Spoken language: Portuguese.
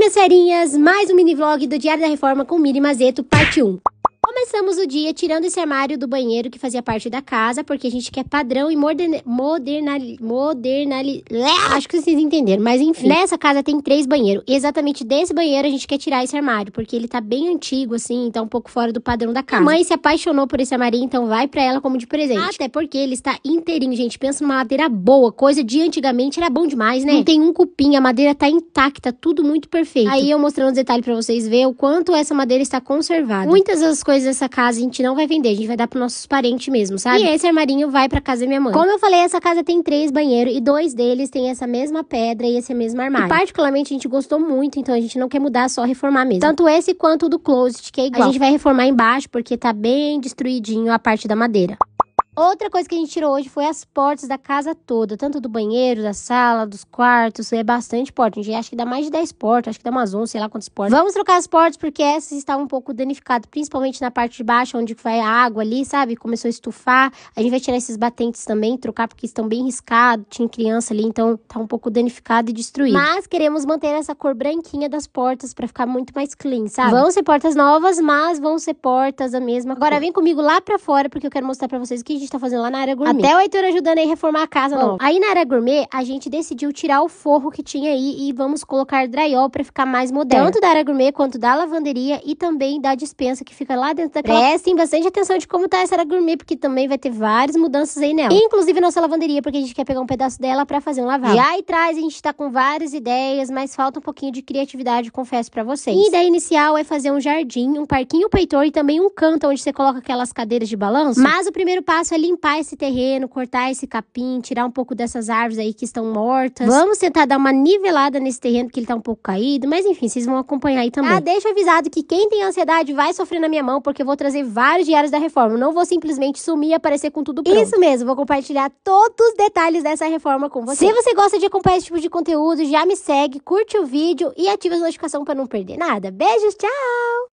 minhas ferinhas, mais um mini vlog do Diário da Reforma com Miri Mazeto, parte 1. Começamos o dia tirando esse armário do banheiro que fazia parte da casa, porque a gente quer padrão e moderna, moderna, moderna acho que vocês entenderam, mas enfim. Nessa casa tem três banheiros. exatamente desse banheiro a gente quer tirar esse armário, porque ele tá bem antigo, assim, tá um pouco fora do padrão da casa. A mãe se apaixonou por esse armário, então vai para ela como de presente. Até porque ele está inteirinho, gente. Pensa numa madeira boa, coisa de antigamente era bom demais, né? Não tem um cupim, a madeira tá intacta, tudo muito perfeito. Aí eu mostrando os detalhes para vocês verem o quanto essa madeira está conservada. Muitas das coisas essa casa a gente não vai vender, a gente vai dar pros nossos parentes mesmo, sabe? E esse armarinho vai pra casa da minha mãe. Como eu falei, essa casa tem três banheiros e dois deles têm essa mesma pedra e esse mesmo armário. E particularmente a gente gostou muito, então a gente não quer mudar, só reformar mesmo. Tanto esse quanto o do closet, que é igual. A gente vai reformar embaixo porque tá bem destruidinho a parte da madeira. Outra coisa que a gente tirou hoje foi as portas da casa toda, tanto do banheiro, da sala, dos quartos, é bastante porta. A gente acha que dá mais de 10 portas, acho que dá umas 11, sei lá quantas portas. Vamos trocar as portas porque essas estavam um pouco danificadas, principalmente na parte de baixo, onde vai a água ali, sabe? Começou a estufar. A gente vai tirar esses batentes também, trocar porque estão bem riscados, tinha criança ali, então tá um pouco danificado e destruído. Mas queremos manter essa cor branquinha das portas para ficar muito mais clean, sabe? Vão ser portas novas, mas vão ser portas da mesma Agora cor. vem comigo lá para fora porque eu quero mostrar para vocês que gente tá fazendo lá na área gourmet. Até o Heitor ajudando aí a reformar a casa, Bom, não. Aí na área gourmet, a gente decidiu tirar o forro que tinha aí e vamos colocar drywall para ficar mais moderno. Tanto da área gourmet quanto da lavanderia e também da dispensa que fica lá dentro da casa. Prestem bastante atenção de como tá essa área gourmet, porque também vai ter várias mudanças aí nela. Inclusive nossa lavanderia, porque a gente quer pegar um pedaço dela para fazer um lavar E aí traz, a gente tá com várias ideias, mas falta um pouquinho de criatividade, confesso para vocês. E a ideia inicial é fazer um jardim, um parquinho peitor e também um canto onde você coloca aquelas cadeiras de balanço. Mas o primeiro passo é limpar esse terreno, cortar esse capim, tirar um pouco dessas árvores aí que estão mortas. Vamos tentar dar uma nivelada nesse terreno, que ele tá um pouco caído. Mas enfim, vocês vão acompanhar aí também. Ah, deixa avisado que quem tem ansiedade vai sofrer na minha mão, porque eu vou trazer vários diários da reforma. Eu não vou simplesmente sumir e aparecer com tudo pronto. Isso mesmo, vou compartilhar todos os detalhes dessa reforma com você. Se você gosta de acompanhar esse tipo de conteúdo, já me segue, curte o vídeo e ativa as notificações para não perder nada. Beijos, tchau!